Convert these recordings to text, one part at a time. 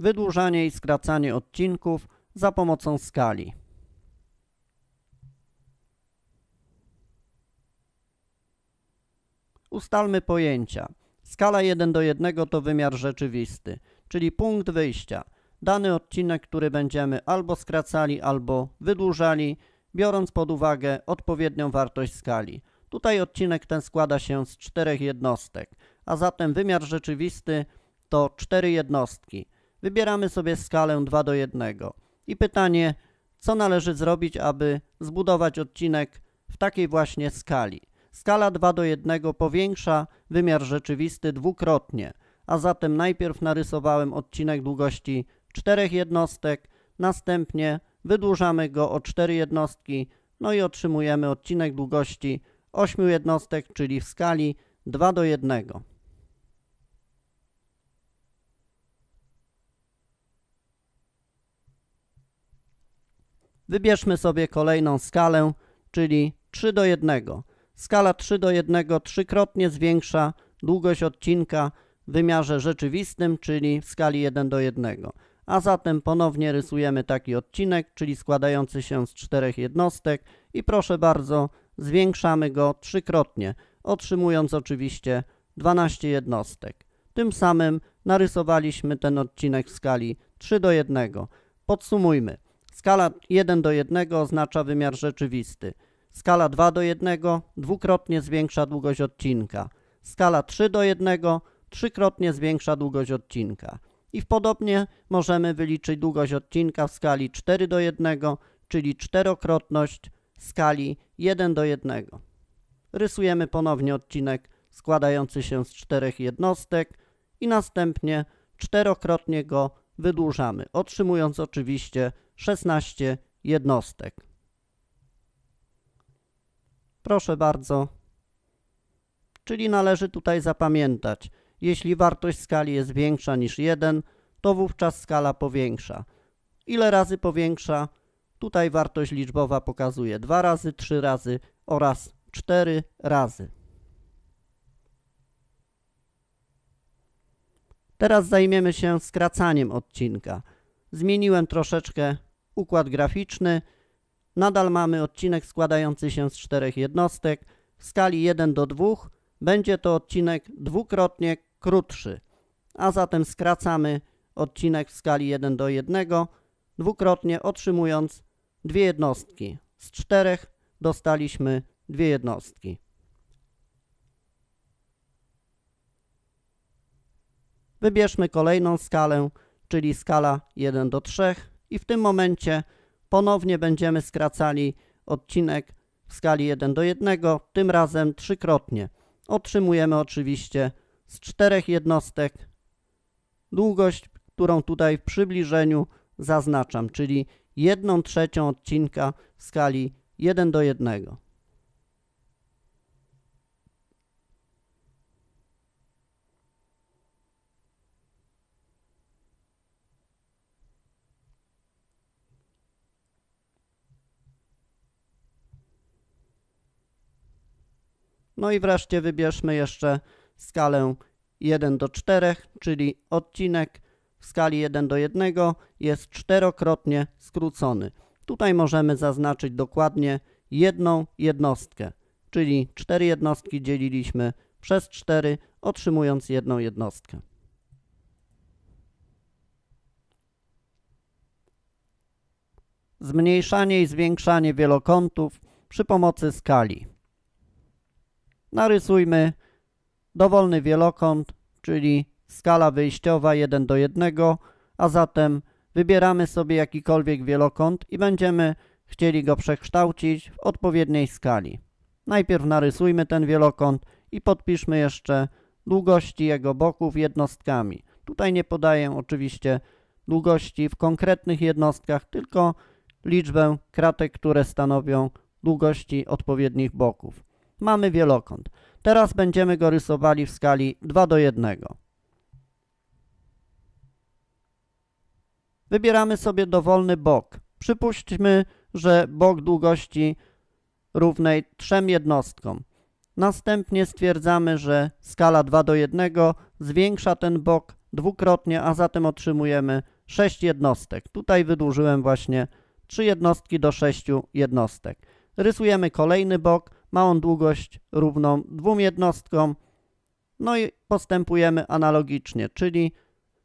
wydłużanie i skracanie odcinków za pomocą skali. Ustalmy pojęcia. Skala 1 do 1 to wymiar rzeczywisty, czyli punkt wyjścia. Dany odcinek, który będziemy albo skracali, albo wydłużali, biorąc pod uwagę odpowiednią wartość skali. Tutaj odcinek ten składa się z czterech jednostek, a zatem wymiar rzeczywisty to cztery jednostki. Wybieramy sobie skalę 2 do 1 i pytanie, co należy zrobić, aby zbudować odcinek w takiej właśnie skali. Skala 2 do 1 powiększa wymiar rzeczywisty dwukrotnie, a zatem najpierw narysowałem odcinek długości 4 jednostek, następnie wydłużamy go o 4 jednostki, no i otrzymujemy odcinek długości 8 jednostek, czyli w skali 2 do 1. Wybierzmy sobie kolejną skalę, czyli 3 do 1. Skala 3 do 1 trzykrotnie zwiększa długość odcinka w wymiarze rzeczywistym, czyli w skali 1 do 1. A zatem ponownie rysujemy taki odcinek, czyli składający się z czterech jednostek i proszę bardzo, zwiększamy go trzykrotnie, otrzymując oczywiście 12 jednostek. Tym samym narysowaliśmy ten odcinek w skali 3 do 1. Podsumujmy. Skala 1 do 1 oznacza wymiar rzeczywisty. Skala 2 do 1 dwukrotnie zwiększa długość odcinka. Skala 3 do 1 trzykrotnie zwiększa długość odcinka. I podobnie możemy wyliczyć długość odcinka w skali 4 do 1, czyli czterokrotność skali 1 do 1. Rysujemy ponownie odcinek składający się z czterech jednostek i następnie czterokrotnie go wydłużamy, otrzymując oczywiście 16 jednostek. Proszę bardzo. Czyli należy tutaj zapamiętać, jeśli wartość skali jest większa niż 1, to wówczas skala powiększa. Ile razy powiększa? Tutaj wartość liczbowa pokazuje 2 razy, 3 razy oraz 4 razy. Teraz zajmiemy się skracaniem odcinka. Zmieniłem troszeczkę układ graficzny. Nadal mamy odcinek składający się z czterech jednostek. W skali 1 do 2 będzie to odcinek dwukrotnie krótszy. A zatem skracamy odcinek w skali 1 do 1 dwukrotnie otrzymując dwie jednostki. Z czterech dostaliśmy dwie jednostki. Wybierzmy kolejną skalę, czyli skala 1 do 3 i w tym momencie ponownie będziemy skracali odcinek w skali 1 do 1, tym razem trzykrotnie. Otrzymujemy oczywiście z czterech jednostek długość, którą tutaj w przybliżeniu zaznaczam, czyli 1 trzecią odcinka w skali 1 do 1. No i wreszcie wybierzmy jeszcze skalę 1 do 4, czyli odcinek w skali 1 do 1 jest czterokrotnie skrócony. Tutaj możemy zaznaczyć dokładnie jedną jednostkę, czyli 4 jednostki dzieliliśmy przez 4, otrzymując jedną jednostkę. Zmniejszanie i zwiększanie wielokątów przy pomocy skali narysujmy dowolny wielokąt, czyli skala wyjściowa 1 do 1, a zatem wybieramy sobie jakikolwiek wielokąt i będziemy chcieli go przekształcić w odpowiedniej skali. Najpierw narysujmy ten wielokąt i podpiszmy jeszcze długości jego boków jednostkami. Tutaj nie podaję oczywiście długości w konkretnych jednostkach, tylko liczbę kratek, które stanowią długości odpowiednich boków. Mamy wielokąt. Teraz będziemy go rysowali w skali 2 do 1. Wybieramy sobie dowolny bok. Przypuśćmy, że bok długości równej trzem jednostkom. Następnie stwierdzamy, że skala 2 do 1 zwiększa ten bok dwukrotnie, a zatem otrzymujemy 6 jednostek. Tutaj wydłużyłem właśnie 3 jednostki do 6 jednostek. Rysujemy kolejny bok, ma on długość równą dwóm jednostkom, no i postępujemy analogicznie, czyli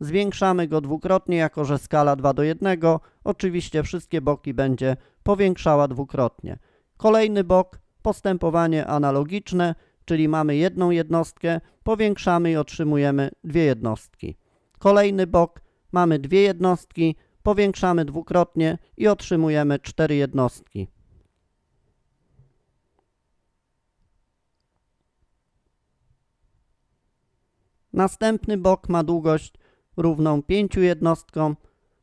zwiększamy go dwukrotnie, jako że skala 2 do 1, oczywiście wszystkie boki będzie powiększała dwukrotnie. Kolejny bok, postępowanie analogiczne, czyli mamy jedną jednostkę, powiększamy i otrzymujemy dwie jednostki. Kolejny bok, mamy dwie jednostki, powiększamy dwukrotnie i otrzymujemy cztery jednostki. Następny bok ma długość równą 5 jednostkom,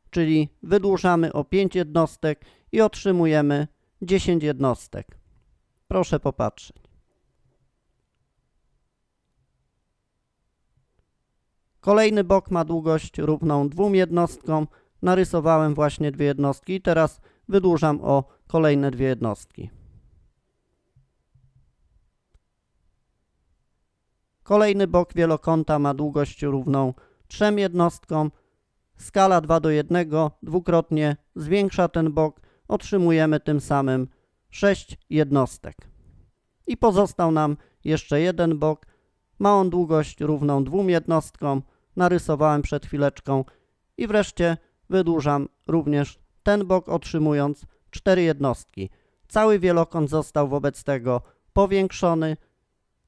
czyli wydłużamy o 5 jednostek i otrzymujemy 10 jednostek. Proszę popatrzeć. Kolejny bok ma długość równą dwóm jednostkom. Narysowałem właśnie dwie jednostki i teraz wydłużam o kolejne dwie jednostki. Kolejny bok wielokąta ma długość równą 3 jednostkom. Skala 2 do 1 dwukrotnie zwiększa ten bok. Otrzymujemy tym samym 6 jednostek. I pozostał nam jeszcze jeden bok. Ma on długość równą 2 jednostkom. Narysowałem przed chwileczką. I wreszcie wydłużam również ten bok otrzymując 4 jednostki. Cały wielokąt został wobec tego powiększony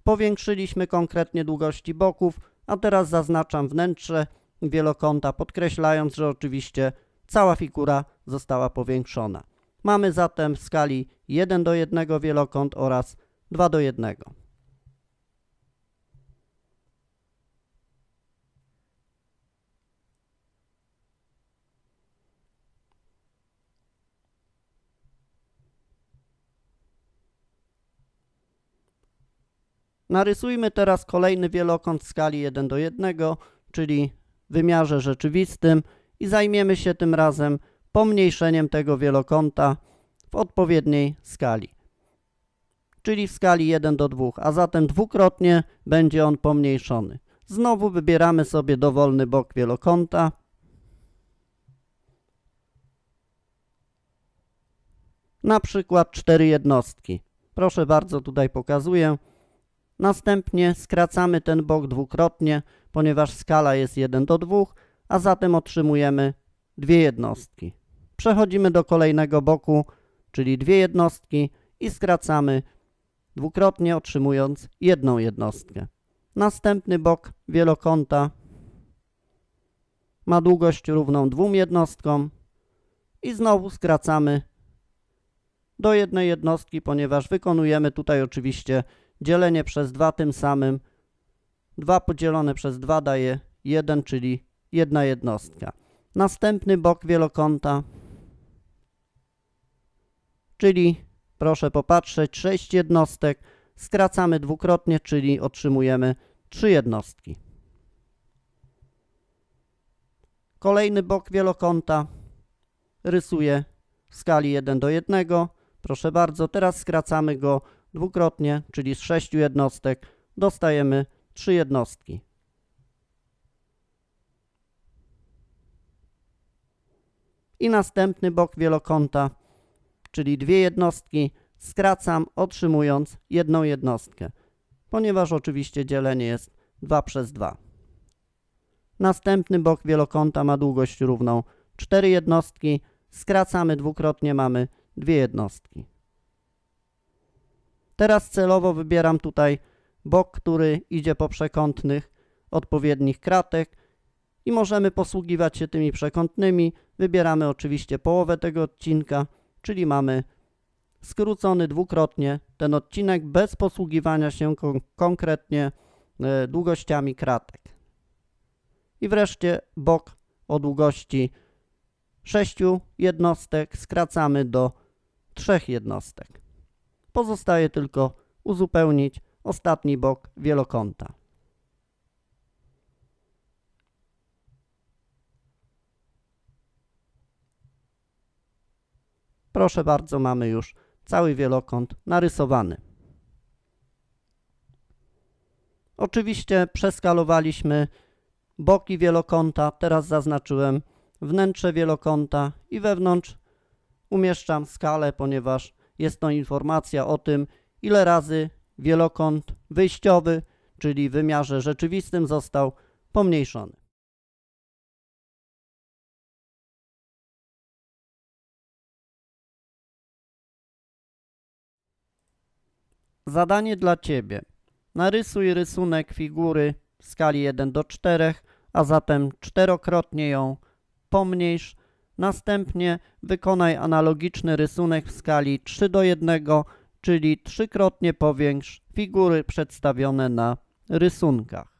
Powiększyliśmy konkretnie długości boków, a teraz zaznaczam wnętrze wielokąta, podkreślając, że oczywiście cała figura została powiększona. Mamy zatem w skali 1 do 1 wielokąt oraz 2 do 1. Narysujmy teraz kolejny wielokąt w skali 1 do 1, czyli wymiarze rzeczywistym i zajmiemy się tym razem pomniejszeniem tego wielokąta w odpowiedniej skali, czyli w skali 1 do 2, a zatem dwukrotnie będzie on pomniejszony. Znowu wybieramy sobie dowolny bok wielokąta. Na przykład 4 jednostki. Proszę bardzo, tutaj pokazuję. Następnie skracamy ten bok dwukrotnie, ponieważ skala jest 1 do 2, a zatem otrzymujemy dwie jednostki. Przechodzimy do kolejnego boku, czyli dwie jednostki i skracamy dwukrotnie otrzymując jedną jednostkę. Następny bok wielokąta ma długość równą dwóm jednostkom i znowu skracamy do jednej jednostki, ponieważ wykonujemy tutaj oczywiście Dzielenie przez 2 tym samym 2 podzielone przez 2 daje 1, czyli jedna jednostka. Następny bok wielokąta, czyli proszę popatrzeć, 6 jednostek, skracamy dwukrotnie, czyli otrzymujemy 3 jednostki. Kolejny bok wielokąta rysuję w skali 1 do 1. Proszę bardzo, teraz skracamy go dwukrotnie, czyli z 6 jednostek dostajemy 3 jednostki. I następny bok wielokąta, czyli dwie jednostki, skracam otrzymując jedną jednostkę, ponieważ oczywiście dzielenie jest 2 przez 2. Następny bok wielokąta ma długość równą 4 jednostki, skracamy dwukrotnie, mamy dwie jednostki. Teraz celowo wybieram tutaj bok, który idzie po przekątnych odpowiednich kratek i możemy posługiwać się tymi przekątnymi. Wybieramy oczywiście połowę tego odcinka, czyli mamy skrócony dwukrotnie ten odcinek bez posługiwania się kon konkretnie y, długościami kratek. I wreszcie bok o długości 6 jednostek skracamy do 3 jednostek. Pozostaje tylko uzupełnić ostatni bok wielokąta. Proszę bardzo, mamy już cały wielokąt narysowany. Oczywiście przeskalowaliśmy boki wielokąta, teraz zaznaczyłem wnętrze wielokąta i wewnątrz umieszczam skalę, ponieważ jest to informacja o tym, ile razy wielokąt wyjściowy, czyli w wymiarze rzeczywistym został pomniejszony. Zadanie dla Ciebie. Narysuj rysunek figury w skali 1 do 4, a zatem czterokrotnie ją pomniejsz, Następnie wykonaj analogiczny rysunek w skali 3 do 1, czyli trzykrotnie powiększ figury przedstawione na rysunkach.